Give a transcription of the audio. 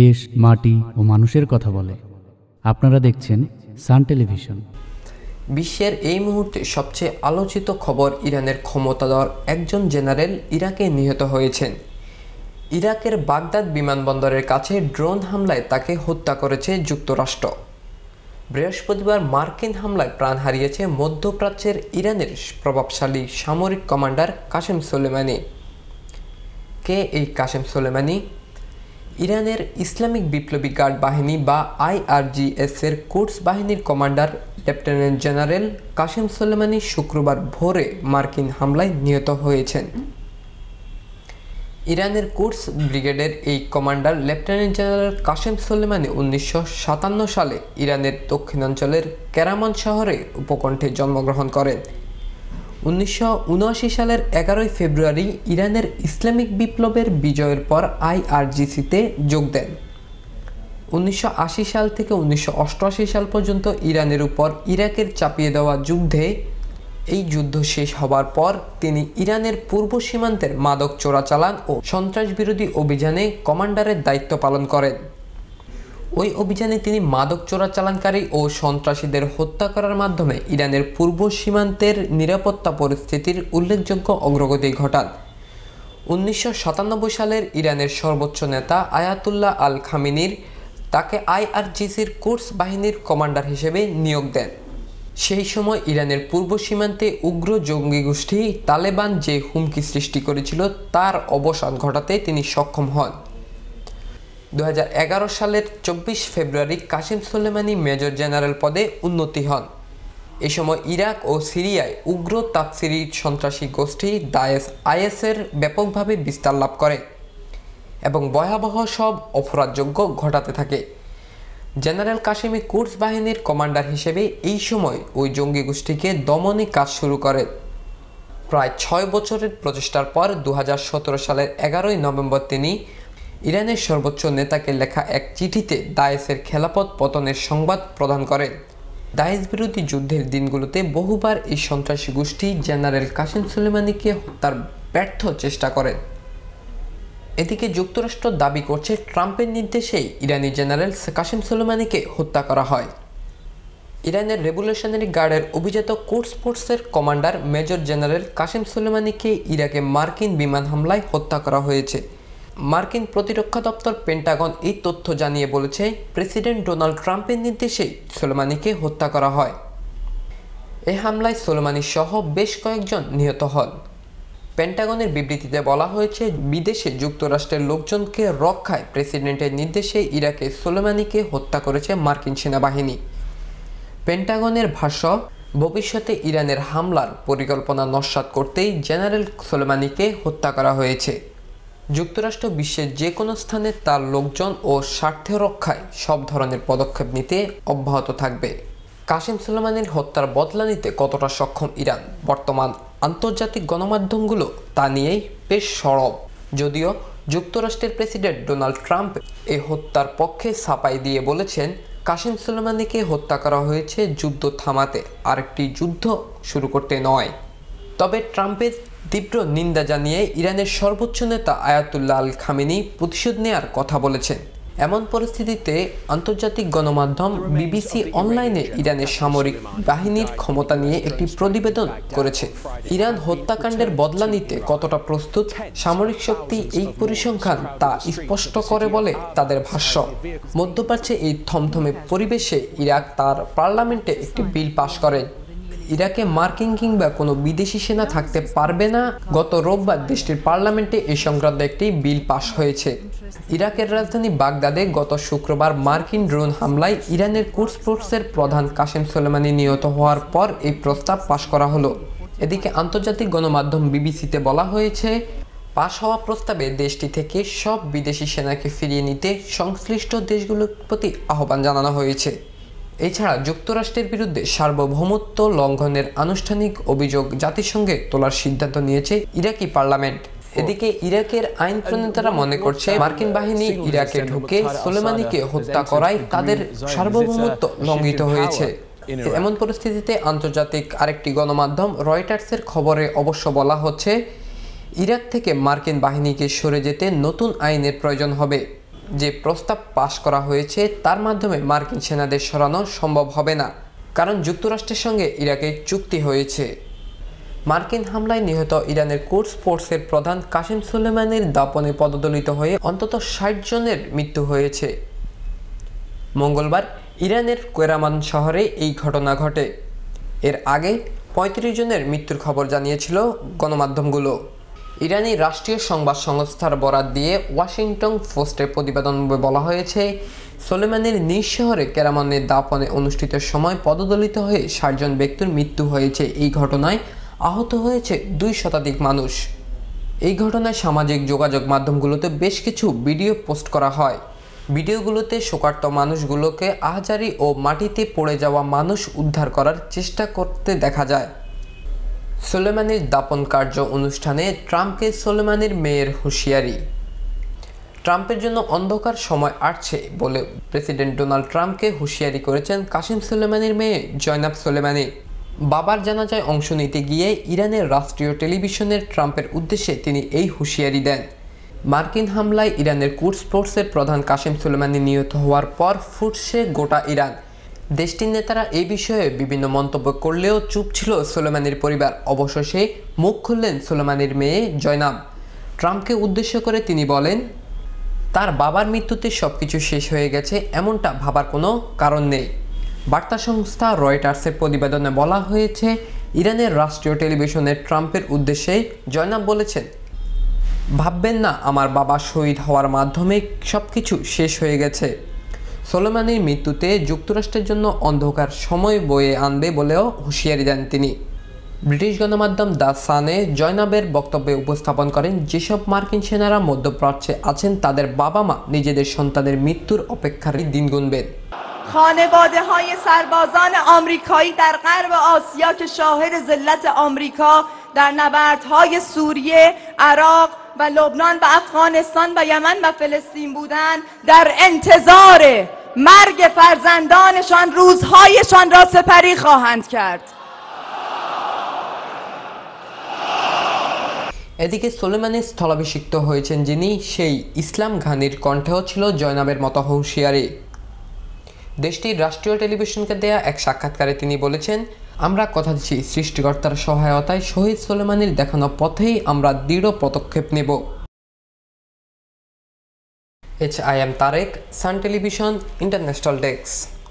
দেশ মাটি ও মানুষের কথা বলে আপনারা দেখছেন সান টেলিভিশন বিশ্বের এই মুহূর্তে সবচেয়ে আলোচিত খবর ইরানের ক্ষমতাধর একজন জেনারেল ইরাকে নিহত হয়েছেন ইরাকের বাগদাদ বিমানবন্দরের কাছে ড্রোন হামলায় তাকে হত্যা করেছে যুক্তরাষ্ট্র বৃহস্পতিবার মার্কিন হামলায় প্রাণ হারিয়েছে মধ্যপ্রাচ্যের ইরানের প্রভাবশালী সামরিক কমান্ডার কাশেম সোলেমানি কে এই কাশেম সোলেমানি ইরানের ইসলামিক বিপ্লবী গার্ড বাহিনী বা আইআরজিএস এর কোর্স বাহিনীর commander lieutenant general Qasem Soleimani শুক্রবার ভোরে মার্কিন হামলায় নিহত হয়েছেন ইরানের কোর্স ব্রিগেডের এই commander lieutenant general Qasem Soleimani উনিশশো সাতান্ন সালে ইরানের দক্ষিণাঞ্চলের কেরামান শহরে উপকণ্ঠে জন্মগ্রহণ করেন উনিশশো সালের এগারোই ফেব্রুয়ারি ইরানের ইসলামিক বিপ্লবের বিজয়ের পর আইআরজিসিতে যোগ দেন উনিশশো সাল থেকে উনিশশো সাল পর্যন্ত ইরানের উপর ইরাকের চাপিয়ে দেওয়া যুদ্ধে এই যুদ্ধ শেষ হবার পর তিনি ইরানের পূর্ব সীমান্তের মাদক চোরাচালান ও সন্ত্রাসবিরোধী অভিযানে কমান্ডারের দায়িত্ব পালন করেন ওই অভিযানে তিনি মাদক চোরাচালানকারী ও সন্ত্রাসীদের হত্যা করার মাধ্যমে ইরানের পূর্ব সীমান্তের নিরাপত্তা পরিস্থিতির উল্লেখযোগ্য অগ্রগতি ঘটান উনিশশো সালের ইরানের সর্বোচ্চ নেতা আয়াতুল্লাহ আল খামিনির তাকে আইআরজিসির কোর্স বাহিনীর কমান্ডার হিসেবে নিয়োগ দেন সেই সময় ইরানের পূর্ব সীমান্তে উগ্র জঙ্গি গোষ্ঠী তালেবান যে হুমকি সৃষ্টি করেছিল তার অবসান ঘটাতে তিনি সক্ষম হন দু সালের চব্বিশ ফেব্রুয়ারি কাসিম সোলেমানি মেজর জেনারেল পদে উন্নতি হন এ সময় ইরাক ও সিরিয়ায় উগ্র তাপসিরি সন্ত্রাসী গোষ্ঠী দায়েস আইএসের ব্যাপকভাবে বিস্তার লাভ করে এবং ভয়াবহ সব অপরাধযোগ্য ঘটাতে থাকে জেনারেল কাশিমি কুর্স বাহিনীর কমান্ডার হিসেবে এই সময় ওই জঙ্গি গোষ্ঠীকে দমনে কাজ শুরু করে প্রায় ছয় বছরের প্রচেষ্টার পর দু সালের এগারোই নভেম্বর তিনি ইরানের সর্বোচ্চ নেতাকে লেখা এক চিঠিতে দায়েসের খেলাপথ পতনের সংবাদ প্রদান করেন দায়েশ বিরোধী যুদ্ধের দিনগুলোতে বহুবার এই সন্ত্রাসী গোষ্ঠী জেনারেল কাসিম সুলেমানিকে হত্যার ব্যর্থ চেষ্টা করেন এদিকে যুক্তরাষ্ট্র দাবি করছে ট্রাম্পের নির্দেশেই ইরানি জেনারেল কাসিম সুলেমানিকে হত্যা করা হয় ইরানের রেভলিউশনারি গার্ডের অভিজাত কোর্স ফোর্সের কমান্ডার মেজর জেনারেল কাসিম সুলেমানিকে ইরাকে মার্কিন বিমান হামলায় হত্যা করা হয়েছে মার্কিন প্রতিরক্ষা দপ্তর পেন্টাগন এই তথ্য জানিয়ে বলেছে প্রেসিডেন্ট ডোনাল্ড ট্রাম্পের নির্দেশে সোলেমানিকে হত্যা করা হয় এ হামলায় সোলেমানি সহ বেশ কয়েকজন নিহত হন পেন্টাগনের বিবৃতিতে বলা হয়েছে বিদেশে যুক্তরাষ্ট্রের লোকজনকে রক্ষায় প্রেসিডেন্টের নির্দেশে ইরাকে সোলেমানিকে হত্যা করেছে মার্কিন সেনাবাহিনী পেন্টাগনের ভাষ্য ভবিষ্যতে ইরানের হামলার পরিকল্পনা নস্বাত করতেই জেনারেল সোলেমানিকে হত্যা করা হয়েছে যুক্তরাষ্ট্র বিশ্বের যে কোনো স্থানে তার লোকজন ও স্বার্থ রক্ষায় সব ধরনের পদক্ষেপ নিতে অব্যাহত থাকবে কাসিম সুলেমানের হত্যার বদলা নিতে কতটা সক্ষম ইরান বর্তমান আন্তর্জাতিক গণমাধ্যমগুলো তা নিয়েই বেশ সরব যদিও যুক্তরাষ্ট্রের প্রেসিডেন্ট ডোনাল্ড ট্রাম্প এ হত্যার পক্ষে সাপাই দিয়ে বলেছেন কাসিম সুলেমানিকে হত্যা করা হয়েছে যুদ্ধ থামাতে আরেকটি যুদ্ধ শুরু করতে নয় তবে ট্রাম্পের তীব্র নিন্দা জানিয়ে ইরানের সর্বোচ্চ নেতা আয়াতুল্লাহ আল খামেনি প্রতিশোধ নেয়ার কথা বলেছেন এমন পরিস্থিতিতে আন্তর্জাতিক গণমাধ্যম বিবিসি অনলাইনে ইরানের সামরিক বাহিনীর ক্ষমতা নিয়ে একটি প্রতিবেদন করেছে ইরান হত্যাকাণ্ডের বদলা নিতে কতটা প্রস্তুত সামরিক শক্তি এই পরিসংখ্যান তা স্পষ্ট করে বলে তাদের ভাষ্য মধ্যপ্রাচ্যে এই থমথমে পরিবেশে ইরাক তার পার্লামেন্টে একটি বিল পাশ করে ইরাকে মার্কিন কিংবা কোনো বিদেশি সেনা থাকতে পারবে না গত রোববার দেশটির পার্লামেন্টে এ সংক্রান্ত একটি বিল পাশ হয়েছে ইরাকের রাজধানী বাগদাদে গত শুক্রবার মার্কিন ড্রোন হামলায় ইরানের কুর্স ফোর্সের প্রধান কাশেম সোলেমানি নিহত হওয়ার পর এই প্রস্তাব পাশ করা হলো এদিকে আন্তর্জাতিক গণমাধ্যম বিবিসিতে বলা হয়েছে পাশ হওয়া প্রস্তাবে দেশটি থেকে সব বিদেশি সেনাকে ফিরিয়ে নিতে সংশ্লিষ্ট দেশগুলোর প্রতি আহ্বান জানানো হয়েছে এছাড়া যুক্তরাষ্ট্রের বিরুদ্ধে সার্বভৌমত্ব লঙ্ঘনের আনুষ্ঠানিক অভিযোগ জাতিসংঘে তোলার সিদ্ধান্ত নিয়েছে ইরাকি পার্লামেন্ট এদিকে ইরাকের আইন প্রণেতারা মনে করছে মার্কিন বাহিনী ইরাকে ঢুকে সোলেমানিকে হত্যা করায় তাদের সার্বভৌমত্ব লঙ্ঘিত হয়েছে এমন পরিস্থিতিতে আন্তর্জাতিক আরেকটি গণমাধ্যম রয়টার্সের খবরে অবশ্য বলা হচ্ছে ইরাক থেকে মার্কিন বাহিনীকে সরে যেতে নতুন আইনের প্রয়োজন হবে যে প্রস্তাব পাশ করা হয়েছে তার মাধ্যমে মার্কিন সেনাদের সরানো সম্ভব হবে না কারণ যুক্তরাষ্ট্রের সঙ্গে ইরাকের চুক্তি হয়েছে মার্কিন হামলায় নিহত ইরানের কোর্স ফোর্সের প্রধান কাসিম সুলেমানের দাপনে পদদলিত হয়ে অন্তত ষাট জনের মৃত্যু হয়েছে মঙ্গলবার ইরানের কোয়েরামান শহরে এই ঘটনা ঘটে এর আগে পঁয়ত্রিশ জনের মৃত্যুর খবর জানিয়েছিল গণমাধ্যমগুলো ইরানি রাষ্ট্রীয় সংবাদ সংস্থার বরাত দিয়ে ওয়াশিংটন পোস্টের প্রতিবেদন বলা হয়েছে সোলেমানের নিজ শহরে কেরামানের দাপনে অনুষ্ঠিত সময় পদদলিত হয়ে ষাটজন ব্যক্তির মৃত্যু হয়েছে এই ঘটনায় আহত হয়েছে দুই শতাধিক মানুষ এই ঘটনায় সামাজিক যোগাযোগ মাধ্যমগুলোতে বেশ কিছু ভিডিও পোস্ট করা হয় ভিডিওগুলোতে শোকার্ত মানুষগুলোকে আহাজারি ও মাটিতে পড়ে যাওয়া মানুষ উদ্ধার করার চেষ্টা করতে দেখা যায় সোলেমানির দাপন কার্য অনুষ্ঠানে ট্রাম্পকে সোলেমানির মেয়ের হুঁশিয়ারি ট্রাম্পের জন্য অন্ধকার সময় আসছে বলে প্রেসিডেন্ট ডোনাল্ড ট্রাম্পকে হুঁশিয়ারি করেছেন কাশিম সোলেমানির মেয়ে জয়নাব সোলেমানি বাবার জানাজায় অংশ নিতে গিয়ে ইরানের রাষ্ট্রীয় টেলিভিশনের ট্রাম্পের উদ্দেশ্যে তিনি এই হুঁশিয়ারি দেন মার্কিন হামলায় ইরানের কুডস ফোর্সের প্রধান কাশিম সোলেমানি নিহত হওয়ার পর ফুটছে গোটা ইরান দেশটির নেতারা এ বিষয়ে বিভিন্ন মন্তব্য করলেও চুপ ছিল সোলেমানির পরিবার অবশেষে মুখ খুললেন সোলেমানির মেয়ে জয়নাব ট্রাম্পকে উদ্দেশ্য করে তিনি বলেন তার বাবার মৃত্যুতে সব কিছু শেষ হয়ে গেছে এমনটা ভাবার কোনো কারণ নেই বার্তা সংস্থা রয়টার্সের প্রতিবেদনে বলা হয়েছে ইরানের রাষ্ট্রীয় টেলিভিশনে ট্রাম্পের উদ্দেশ্যে জয়নাব বলেছেন ভাববেন না আমার বাবা শহীদ হওয়ার মাধ্যমে সব কিছু শেষ হয়ে গেছে সোলেমানির মৃত্যুতে যুক্তরাষ্ট্রের জন্য অন্ধকার সময় বয়ে আনবে বলেও হুঁশিয়ারি দেন তিনি ব্রিটিশ গণমাধ্যম দা সানে জয়নাবের বক্তব্যে উপস্থাপন করেন যেসব মার্কিন সেনারা মধ্যপ্রাচ্যে আছেন তাদের বাবা মা নিজেদের সন্তানের মৃত্যুর অপেক্ষারই দিন গুনবেন خانواده های سربازان آمریکایی در غرب آسیا که شاهد ذلت آمریکا در نبردهای سوریه، عراق و لبنان و افغانستان و یمن و فلسطین بودن در انتظار مرگ فرزندانشان روزهایشان را سپری خواهند کرد এদিকে সোলেমানিস স্থলাভিষিক্ত হয়েছেন যিনি সেই ইসলাম ঘানির কণ্ঠেও ছিল জয়নাবের মতো হুঁশিয়ারি দেশটির রাষ্ট্রীয় টেলিভিশনকে দেয়া এক সাক্ষাৎকারে তিনি বলেছেন আমরা কথা দিচ্ছি সৃষ্টিকর্তার সহায়তায় শহীদ সোলেমানির দেখানো পথেই আমরা দৃঢ় পদক্ষেপ নেব H I M Tareq Sun television international desk